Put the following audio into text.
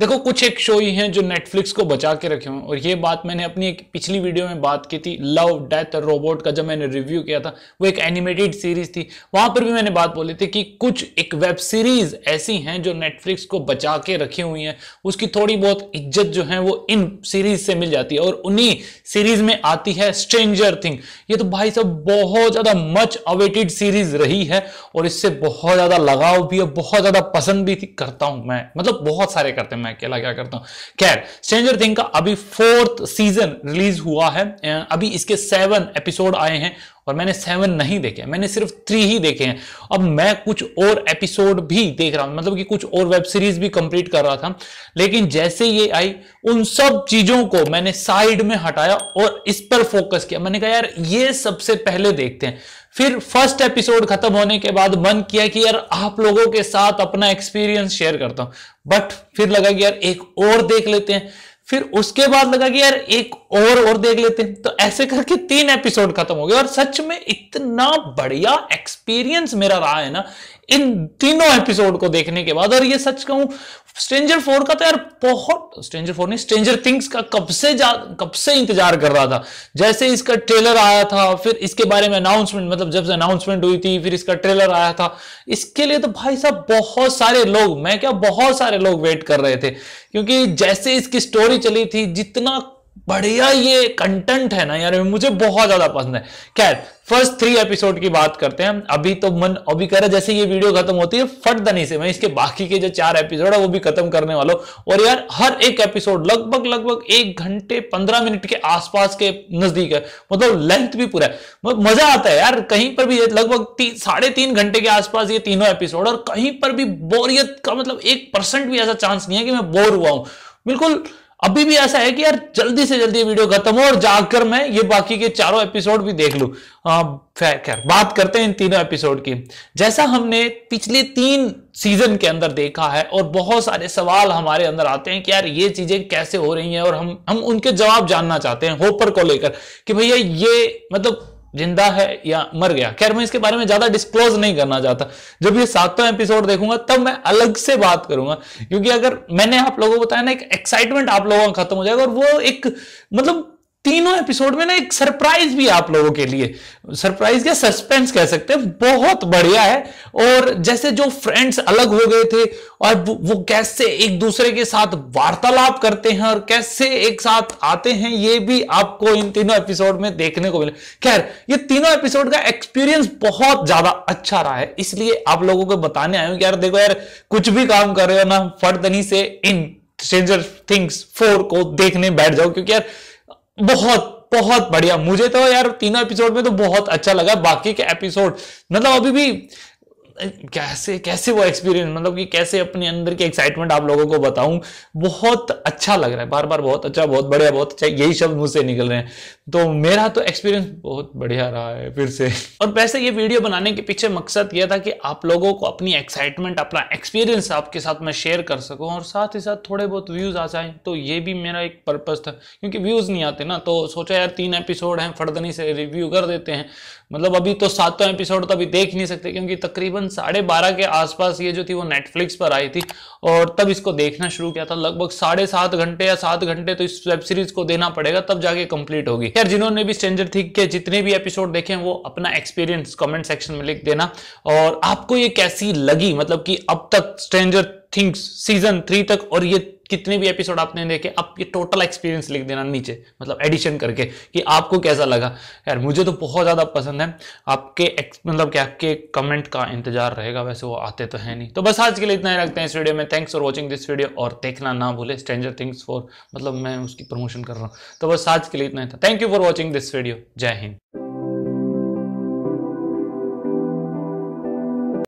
देखो कुछ एक शो ही हैं जो नेटफ्लिक्स को बचा के रखे हुए और ये बात मैंने अपनी एक पिछली वीडियो में बात की थी लव डेथ रोबोट का जब मैंने रिव्यू किया था वो एक एनिमेटेड सीरीज थी वहां पर भी मैंने बात बोली थी कि कुछ एक वेब सीरीज ऐसी हैं जो नेटफ्लिक्स को बचा के रखी हुई हैं उसकी थोड़ी बहुत इज्जत जो है वो इन सीरीज से मिल जाती है और उन्हीं सीरीज में आती है स्ट्रेंजर थिंग ये तो भाई साहब बहुत ज्यादा मच अवेटेड सीरीज रही है और इससे बहुत ज्यादा लगाव भी है बहुत ज्यादा पसंद भी करता हूं मैं मतलब बहुत सारे करते हैं मैं अकेला क्या करता हूं खैर स्ट्रेंजर थिंग का अभी फोर्थ सीजन रिलीज हुआ है अभी इसके सेवन एपिसोड आए हैं और मैंने सेवन नहीं देखे मैंने सिर्फ थ्री ही देखे हैं अब मैं कुछ और एपिसोड भी देख रहा हूं मतलब कि कुछ और वेब सीरीज भी कंप्लीट कर रहा था लेकिन जैसे ये आई उन सब चीजों को मैंने साइड में हटाया और इस पर फोकस किया मैंने कहा यार ये सबसे पहले देखते हैं फिर फर्स्ट एपिसोड खत्म होने के बाद मन किया कि यार आप लोगों के साथ अपना एक्सपीरियंस शेयर करता हूं बट फिर लगा कि यार एक और देख लेते हैं फिर उसके बाद लगा कि यार एक और और देख लेते हैं तो ऐसे करके तीन एपिसोड खत्म हो गए और सच में इतना बढ़िया एक्सपीरियंस मेरा रहा है ना इन तीनों एपिसोड को देखने के बाद और ये सच कहूं स्ट्रेंजर फोर का तो यार बहुत स्ट्रेंजर फोर नहीं स्ट्रेंजर थिंग्स का कब से कब से इंतजार कर रहा था जैसे इसका ट्रेलर आया था फिर इसके बारे में अनाउंसमेंट मतलब जब से अनाउंसमेंट हुई थी फिर इसका ट्रेलर आया था इसके लिए तो भाई साहब बहुत सारे लोग मैं क्या बहुत सारे लोग वेट कर रहे थे क्योंकि जैसे इसकी स्टोरी चली थी जितना बढ़िया ये कंटेंट है ना यार मुझे बहुत ज्यादा पसंद है खैर फर्स्ट थ्री एपिसोड की बात करते हैं अभी तो मन अभी कह रहा जैसे ये वीडियो खत्म होती है फट दनी से मैं इसके बाकी के जो चार एपिसोड है वो भी खत्म करने वाला हूं और यार हर एक एपिसोड लगभग लगभग एक घंटे पंद्रह मिनट के आसपास के नजदीक है मतलब लेंथ भी पूरा है मजा आता है यार कहीं पर भी लगभग साढ़े तीन घंटे के आसपास ये तीनों एपिसोड और कहीं पर भी बोरियत का मतलब एक भी ऐसा चांस नहीं है कि मैं बोर हुआ हूं बिल्कुल अभी भी ऐसा है कि यार जल्दी से जल्दी वीडियो खत्म हो और जाकर मैं ये बाकी के चारों एपिसोड भी देख लू खैर बात करते हैं इन तीनों एपिसोड की जैसा हमने पिछले तीन सीजन के अंदर देखा है और बहुत सारे सवाल हमारे अंदर आते हैं कि यार ये चीजें कैसे हो रही हैं और हम हम उनके जवाब जानना चाहते हैं होपर को लेकर कि भैया ये मतलब जिंदा है या मर गया खैर मैं इसके बारे में ज्यादा डिस्क्लोज नहीं करना चाहता जब ये सातवां एपिसोड देखूंगा तब मैं अलग से बात करूंगा क्योंकि अगर मैंने आप लोगों को बताया ना एक एक्साइटमेंट आप लोगों का खत्म हो जाएगा और वो एक मतलब तीनों एपिसोड में ना एक सरप्राइज भी आप लोगों के लिए सरप्राइज क्या सस्पेंस कह सकते हैं बहुत बढ़िया है और जैसे जो फ्रेंड्स अलग हो गए थे और वो कैसे एक दूसरे के साथ वार्तालाप करते हैं और कैसे एक साथ आते हैं ये भी आपको इन तीनों एपिसोड में देखने को मिले खैर ये तीनों एपिसोड का एक्सपीरियंस बहुत ज्यादा अच्छा रहा है इसलिए आप लोगों को बताने आए हो यार देखो यार कुछ भी काम कर रहे हो ना फटदनी से इन स्ट्रेंजर थिंग्स फोर को देखने बैठ जाओ क्योंकि यार बहुत बहुत बढ़िया मुझे तो यार तीनों एपिसोड में तो बहुत अच्छा लगा बाकी के एपिसोड मतलब अभी भी कैसे कैसे वो एक्सपीरियंस मतलब कि कैसे अपने अंदर की एक्साइटमेंट आप लोगों को बताऊं बहुत अच्छा लग रहा है बार बार बहुत अच्छा बहुत बढ़िया बहुत अच्छा यही शब्द मुझसे निकल रहे हैं तो मेरा तो एक्सपीरियंस बहुत बढ़िया रहा है फिर से और वैसे ये वीडियो बनाने के पीछे मकसद यह था कि आप लोगों को अपनी एक्साइटमेंट अपना एक्सपीरियंस आपके साथ मैं शेयर कर सकूँ और साथ ही साथ थोड़े बहुत व्यूज़ आ जाए तो ये भी मेरा एक पर्पज़ था क्योंकि व्यूज़ नहीं आते ना तो सोचा यार तीन एपिसोड हैं फर्दनी से रिव्यू कर देते हैं मतलब अभी तो सातों एपिसोड तो अभी देख नहीं सकते क्योंकि तकरीबन तकरीबन साढ़े बारह के आसपास ये जो थी वो नेटफ्लिक्स पर आई थी और तब इसको देखना शुरू किया था लगभग साढ़े सात घंटे या सात घंटे तो इस वेब सीरीज को देना पड़ेगा तब जाके कंप्लीट होगी यार जिन्होंने भी स्टेंजर थिंक के जितने भी एपिसोड देखे वो अपना एक्सपीरियंस कमेंट सेक्शन में लिख देना और आपको ये कैसी लगी मतलब कि अब तक स्ट्रेंजर थिंग्स सीजन थ्री तक और ये कितने भी एपिसोड आपने देखे आप ये टोटल एक्सपीरियंस लिख देना नीचे मतलब एडिशन करके कि आपको कैसा लगा यार मुझे तो बहुत ज़्यादा पसंद है आपके मतलब कि आपके कमेंट का इंतजार रहेगा वैसे वो आते तो है नहीं तो बस आज के लिए इतना ही रखते हैं इस वीडियो में thanks for watching this video और देखना ना भूले स्ट्रेंजर थिंग्स फॉर मतलब मैं उसकी प्रमोशन कर रहा हूँ तो बस आज के लिए इतना ही था thank you for watching this video जय हिंद